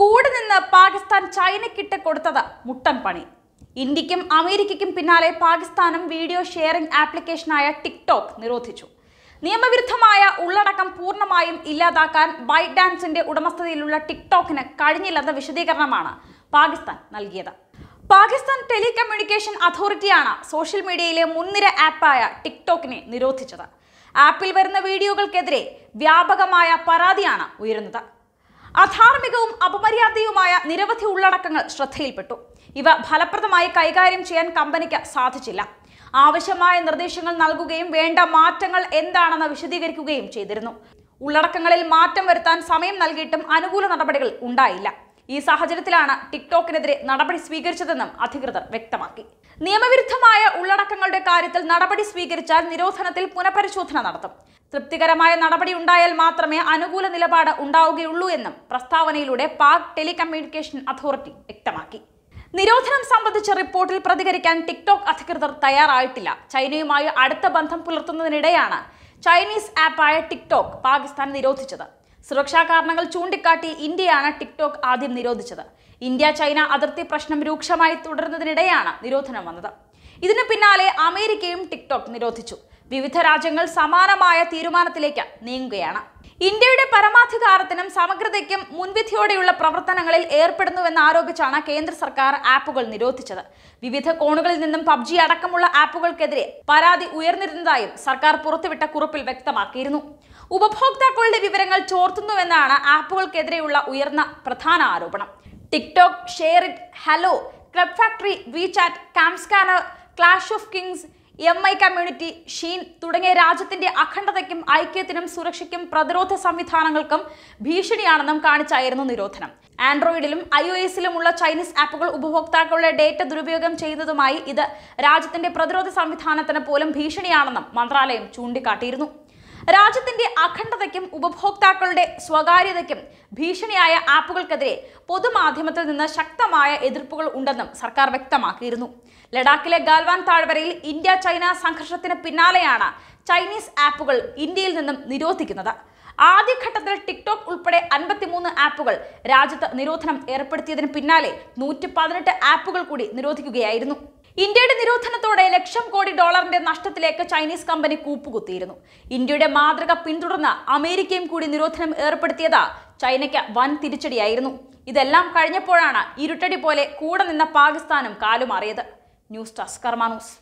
കൂടെ നിന്ന് പാകിസ്ഥാൻ ചൈനക്കിട്ട് കൊടുത്തത് മുട്ടൻ പണി ഇന്ത്യക്കും അമേരിക്കയ്ക്കും പിന്നാലെ പാകിസ്ഥാനും വീഡിയോ ഷെയറിംഗ് ആപ്ലിക്കേഷനായ ടിക്ടോക്ക് നിരോധിച്ചു നിയമവിരുദ്ധമായ ഉള്ളടക്കം പൂർണ്ണമായും ഇല്ലാതാക്കാൻ ബൈറ്റ് ഡാൻസിന്റെ ഉടമസ്ഥതയിലുള്ള ടിക്ടോക്കിന് കഴിഞ്ഞില്ലെന്ന വിശദീകരണമാണ് പാകിസ്ഥാൻ നൽകിയത് പാകിസ്ഥാൻ ടെലികമ്മ്യൂണിക്കേഷൻ അതോറിറ്റിയാണ് സോഷ്യൽ മീഡിയയിലെ മുൻനിര ആപ്പായ ടിക്ടോക്കിനെ നിരോധിച്ചത് ആപ്പിൽ വരുന്ന വീഡിയോകൾക്കെതിരെ വ്യാപകമായ പരാതിയാണ് ഉയരുന്നത് അധാർമികവും അപമര്യാദയുമായ നിരവധി ഉള്ളടക്കങ്ങൾ ശ്രദ്ധയിൽപ്പെട്ടു ഇവ ഫലപ്രദമായി കൈകാര്യം ചെയ്യാൻ കമ്പനിക്ക് സാധിച്ചില്ല ആവശ്യമായ നിർദ്ദേശങ്ങൾ നൽകുകയും വേണ്ട മാറ്റങ്ങൾ എന്താണെന്ന് വിശദീകരിക്കുകയും ചെയ്തിരുന്നു ഉള്ളടക്കങ്ങളിൽ മാറ്റം വരുത്താൻ സമയം നൽകിയിട്ടും അനുകൂല നടപടികൾ ഉണ്ടായില്ല ഈ സാഹചര്യത്തിലാണ് ടിക്ടോക്കിനെതിരെ നടപടി സ്വീകരിച്ചതെന്നും അധികൃതർ വ്യക്തമാക്കി നിയമവിരുദ്ധമായ ഉള്ളടക്കങ്ങളുടെ കാര്യത്തിൽ നടപടി സ്വീകരിച്ചാൽ നിരോധനത്തിൽ പുനഃപരിശോധന നടത്തും തൃപ്തികരമായ നടപടി ഉണ്ടായാൽ മാത്രമേ അനുകൂല നിലപാട് ഉണ്ടാവുകയുള്ളൂ എന്നും പ്രസ്താവനയിലൂടെ പാക് ടെലികമ്മ്യൂണിക്കേഷൻ അതോറിറ്റി വ്യക്തമാക്കി നിരോധനം സംബന്ധിച്ച റിപ്പോർട്ടിൽ പ്രതികരിക്കാൻ ടിക്ടോക്ക് അധികൃതർ തയ്യാറായിട്ടില്ല ചൈനയുമായി അടുത്ത ബന്ധം പുലർത്തുന്നതിനിടെയാണ് ചൈനീസ് ആപ്പായ ടിക്ടോക്ക് പാകിസ്ഥാൻ നിരോധിച്ചത് സുരക്ഷാ കാരണങ്ങൾ ചൂണ്ടിക്കാട്ടി ഇന്ത്യയാണ് ടിക്ടോക്ക് ആദ്യം നിരോധിച്ചത് ഇന്ത്യ ചൈന അതിർത്തി പ്രശ്നം രൂക്ഷമായി തുടരുന്നതിനിടെയാണ് നിരോധനം വന്നത് ഇതിനു പിന്നാലെ അമേരിക്കയും ടിക്ടോക്ക് നിരോധിച്ചു വിവിധ രാജ്യങ്ങൾ സമാനമായ തീരുമാനത്തിലേക്ക് നീങ്ങുകയാണ് ഇന്ത്യയുടെ പരമാധികാരത്തിനും സമഗ്രതയ്ക്കും മുൻവിധിയോടെയുള്ള പ്രവർത്തനങ്ങളിൽ ഏർപ്പെടുന്നുവെന്ന് ആരോപിച്ചാണ് കേന്ദ്ര സർക്കാർ ആപ്പുകൾ നിരോധിച്ചത് വിവിധ കോണുകളിൽ നിന്നും പബ്ജി അടക്കമുള്ള ആപ്പുകൾക്കെതിരെ പരാതി ഉയർന്നിരുന്നതായും സർക്കാർ പുറത്തുവിട്ട കുറിപ്പിൽ വ്യക്തമാക്കിയിരുന്നു ഉപഭോക്താക്കളുടെ വിവരങ്ങൾ ചോർത്തുന്നുവെന്നാണ് ആപ്പുകൾക്കെതിരെയുള്ള ഉയർന്ന പ്രധാന ആരോപണം TikTok SHAREit Helo Club Factory WeChat CamScanner Clash of Kings M I Community Shein തുടങ്ങിയ രാജ്യത്തിന്റെ അഖണ്ഡതയ്ക്കും ഐക്യത്തിനും സുരക്ഷയ്ക്കും പ്രതിരോധ സംവിധാനങ്ങൾക്കും ഭീഷണിയാണെന്നും കാണിച്ചായിരുന്നു നിരോധനം ആൻഡ്രോയിഡിലും ഐ ഒ എസിലുമുള്ള ചൈനീസ് ആപ്പുകൾ ഉപഭോക്താക്കളുടെ ഡേറ്റ ദുരുപയോഗം ചെയ്യുന്നതുമായി ഇത് രാജ്യത്തിന്റെ പ്രതിരോധ സംവിധാനത്തിന് പോലും ഭീഷണിയാണെന്നും മന്ത്രാലയം ചൂണ്ടിക്കാട്ടിയിരുന്നു രാജ്യത്തിന്റെ അഖണ്ഡതയ്ക്കും ഉപഭോക്താക്കളുടെ സ്വകാര്യതയ്ക്കും ഭീഷണിയായ ആപ്പുകൾക്കെതിരെ പൊതുമാധ്യമത്തിൽ നിന്ന് ശക്തമായ എതിർപ്പുകൾ ഉണ്ടെന്നും സർക്കാർ വ്യക്തമാക്കിയിരുന്നു ലഡാക്കിലെ ഗാൽവാൻ താഴ്വരയിൽ ഇന്ത്യ ചൈന സംഘർഷത്തിന് പിന്നാലെയാണ് ചൈനീസ് ആപ്പുകൾ ഇന്ത്യയിൽ നിന്നും നിരോധിക്കുന്നത് ആദ്യഘട്ടത്തിൽ ടിക്ടോക്ക് ഉൾപ്പെടെ അൻപത്തിമൂന്ന് ആപ്പുകൾ രാജ്യത്ത് നിരോധനം ഏർപ്പെടുത്തിയതിന് പിന്നാലെ നൂറ്റി പതിനെട്ട് ആപ്പുകൾ കൂടി നിരോധിക്കുകയായിരുന്നു ഇന്ത്യയുടെ നിരോധനത്തോടെ ലക്ഷം കോടി ഡോളറിന്റെ നഷ്ടത്തിലേക്ക് ചൈനീസ് കമ്പനി കൂപ്പുകുത്തിയിരുന്നു ഇന്ത്യയുടെ മാതൃക പിന്തുടർന്ന് അമേരിക്കയും കൂടി നിരോധനം ഏർപ്പെടുത്തിയത് ചൈനയ്ക്ക് വൻ തിരിച്ചടിയായിരുന്നു ഇതെല്ലാം കഴിഞ്ഞപ്പോഴാണ് ഇരുട്ടടി പോലെ കൂടെ നിന്ന പാകിസ്ഥാനും കാലുമാറിയത് ന്യൂസ് ഡെസ്ക് കർമാനൂസ്